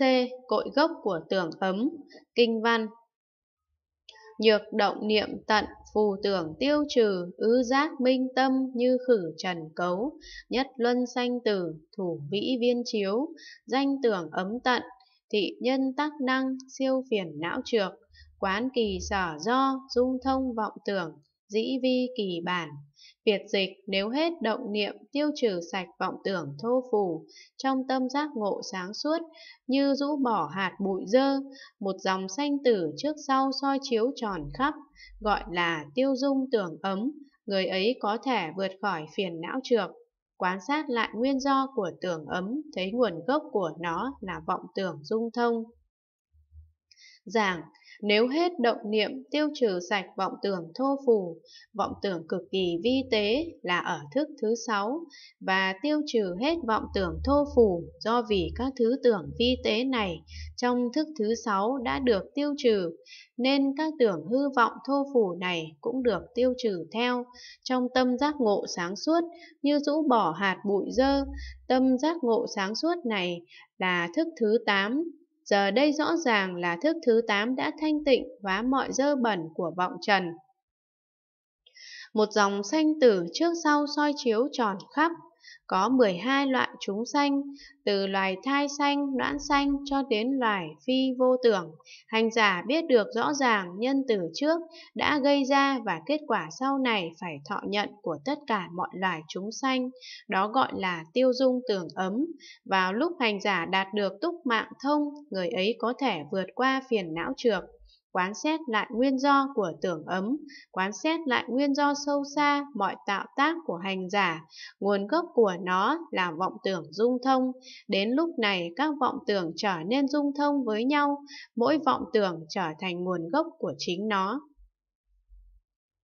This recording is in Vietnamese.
C. Cội gốc của tưởng ấm, kinh văn. Nhược động niệm tận, phù tưởng tiêu trừ, ư giác minh tâm như khử trần cấu, nhất luân sanh tử, thủ vĩ viên chiếu, danh tưởng ấm tận, thị nhân tác năng, siêu phiền não trược, quán kỳ sở do, dung thông vọng tưởng, dĩ vi kỳ bản. Việt dịch nếu hết động niệm tiêu trừ sạch vọng tưởng thô phù, trong tâm giác ngộ sáng suốt, như rũ bỏ hạt bụi dơ, một dòng xanh tử trước sau soi chiếu tròn khắp, gọi là tiêu dung tưởng ấm, người ấy có thể vượt khỏi phiền não trược. Quan sát lại nguyên do của tưởng ấm, thấy nguồn gốc của nó là vọng tưởng dung thông. Giảng, nếu hết động niệm tiêu trừ sạch vọng tưởng thô phù, vọng tưởng cực kỳ vi tế là ở thức thứ sáu và tiêu trừ hết vọng tưởng thô phù do vì các thứ tưởng vi tế này trong thức thứ sáu đã được tiêu trừ, nên các tưởng hư vọng thô phù này cũng được tiêu trừ theo. Trong tâm giác ngộ sáng suốt như rũ bỏ hạt bụi dơ, tâm giác ngộ sáng suốt này là thức thứ tám giờ đây rõ ràng là thức thứ tám đã thanh tịnh hóa mọi dơ bẩn của vọng trần. Một dòng xanh tử trước sau soi chiếu tròn khắp, có 12 loại chúng sanh, từ loài thai sanh, noãn sanh cho đến loài phi vô tưởng. Hành giả biết được rõ ràng nhân từ trước đã gây ra và kết quả sau này phải thọ nhận của tất cả mọi loài chúng sanh, đó gọi là tiêu dung tưởng ấm. Vào lúc hành giả đạt được túc mạng thông, người ấy có thể vượt qua phiền não trược quán xét lại nguyên do của tưởng ấm, quán xét lại nguyên do sâu xa mọi tạo tác của hành giả, nguồn gốc của nó là vọng tưởng dung thông. Đến lúc này các vọng tưởng trở nên dung thông với nhau, mỗi vọng tưởng trở thành nguồn gốc của chính nó.